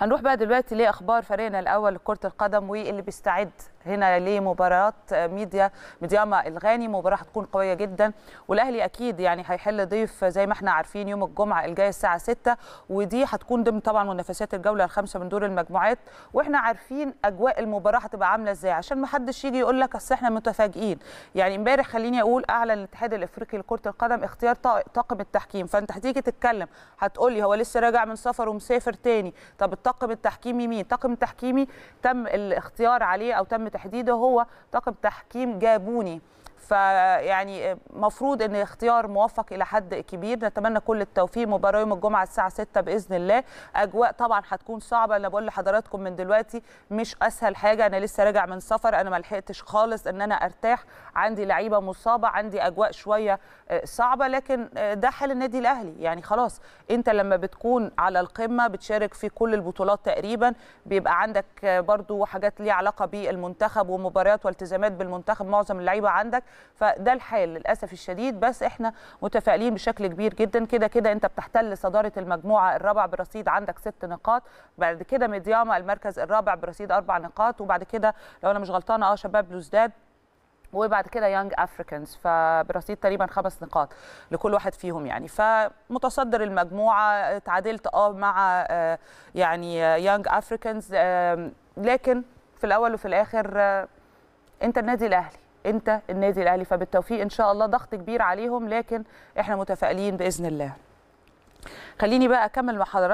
هنروح بقى دلوقتي لاخبار فريقنا الاول لكره القدم واللي بيستعد هنا لمباراه ميديا ميدياما الغاني مباراه هتكون قويه جدا والاهلي اكيد يعني هيحل ضيف زي ما احنا عارفين يوم الجمعه الجايه الساعه 6 ودي هتكون ضمن طبعا منافسات الجوله الخامسه من دور المجموعات واحنا عارفين اجواء المباراه هتبقى عامله ازاي عشان ما حدش يجي يقول لك اصل احنا متفاجئين يعني امبارح خليني اقول اعلن الاتحاد الافريقي لكره القدم اختيار طاقم التحكيم فانت هتيجي تتكلم هتقول لي هو لسه راجع من سفر ومسافر تاني طب الطاقم التحكيمي مين الطاقم التحكيمي تم الاختيار عليه او تم تحديده هو طاقم تحكيم جابوني فيعني مفروض ان اختيار موفق الى حد كبير نتمنى كل التوفيق مباراه يوم الجمعه الساعه 6 باذن الله اجواء طبعا هتكون صعبه انا بقول لحضراتكم من دلوقتي مش اسهل حاجه انا لسه راجع من سفر انا ما لحقتش خالص ان انا ارتاح عندي لعيبه مصابه عندي اجواء شويه آه، صعبه لكن آه، ده حال النادي الاهلي يعني خلاص انت لما بتكون على القمه بتشارك في كل البطولات تقريبا بيبقى عندك آه، برضو حاجات ليها علاقه بالمنتخب ومباريات والتزامات بالمنتخب معظم اللعيبه عندك فده الحال للاسف الشديد بس احنا متفائلين بشكل كبير جدا كده كده انت بتحتل صداره المجموعه الرابع برصيد عندك ست نقاط بعد كده ميدياما المركز الرابع برصيد اربع نقاط وبعد كده لو انا مش غلطانه اه شباب لوزداد وبعد كده يانج افريكانز فبرصيد تقريبا خمس نقاط لكل واحد فيهم يعني فمتصدر المجموعه تعادلت اه مع آه، يعني يانج آه، افريكانز لكن في الاول وفي الاخر آه، انت النادي الاهلي انت النادي الاهلي فبالتوفيق ان شاء الله ضغط كبير عليهم لكن احنا متفائلين باذن الله خليني بقى اكمل مع حضرتك